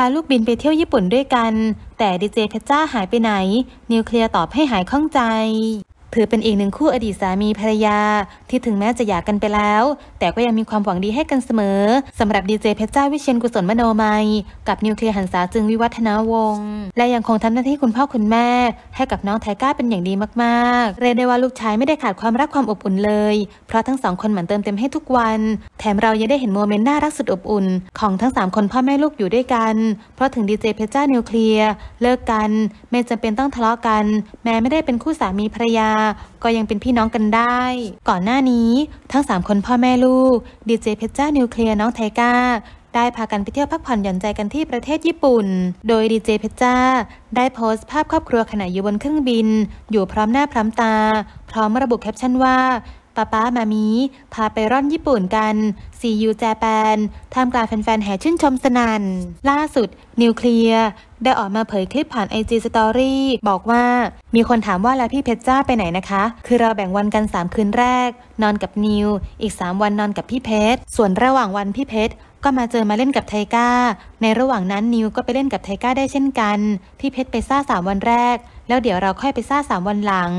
พาลูกบินไปเที่ยวญี่ปุ่นด้วยกัน แต่ดีเจแพจ้าหายไปไหน นิวเคลียร์ตอบให้หายข้องใจถือเป็นอีกหนึ่งคู่อดีตสามีภรรยา ที่ถึงแม้จะหย่ากันไปแล้ว แต่ก็ยังมีความหวังดีให้กันเสมอ สำหรับดีเจเพชรเจ้าวิเชียนกุศลมโนมัย กับ นิวเคลียร์หันษาจึงวิวัฒนาวงศ์และยังคงทำหน้าที่คุณพ่อคุณแม่ ให้กับน้องไทก้าเป็นอย่างดีมากๆ เรียกได้ว่าลูกชายไม่ได้ขาดความรักความอบอุ่นเลย เพราะทั้งสองคนเหมือนเติมเต็มให้ทุกวัน แถมเรายังได้เห็นโมเมนต์น่ารักสุดอบอุ่นของทั้ง3คนพ่อแม่ลูกอยู่ด้วยกันเพราะถึงดีเจเพชรเจ้านิวเคลียร์เลิกกันไม่จาเป็นต้องทะเลาะกัน แม้ไม่ได้เป็นคู่สามีภรรยาก็ยังเป็นพี่น้องกันได้ ก่อนหน้านี้ทั้ง 3 คนพ่อแม่ลูกดีเจเพชรจ้านิวเคลียร์น้องไทก้าได้พากันไปเที่ยวพักผ่อนหย่อนใจกันที่ประเทศญี่ปุ่น โดยดีเจเพชจ้าได้โพสต์ภาพครอบครัวขณะอยู่บนเครื่องบิน อยู่พร้อมหน้าพร้อมตา พร้อมระบุแคปชั่นว่าป้าป้ามามีพาไปร่อนญี่ปุ่นกันซียูแจแปนท่ามกลางแฟนๆ แห่ชื่นชมสนัน ล่าสุดนิวเคลียร์ได้ออกมาเผยคลิปผ่านไอจีสตอรี่บอกว่ามีคนถามว่าแล้วพี่เพชร จ้าไปไหนนะคะ คือเราแบ่งวันกัน 3 คืนแรก นอนกับนิวอีก 3 วันนอนกับพี่เพชร ส่วนระหว่างวันพี่เพชร ก็มาเจอมาเล่นกับไทก้า ในระหว่างนั้นนิวก็ไปเล่นกับไทก้าได้เช่นกันพี่เพชรไปซ่าสามวันแรก แล้วเดี๋ยวเราค่อยไปซ่าสามวันหลัง